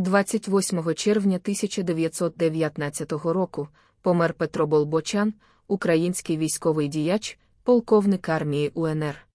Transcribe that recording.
28 червня 1919 року помер Петро Болбочан, український військовий діяч, полковник армії УНР.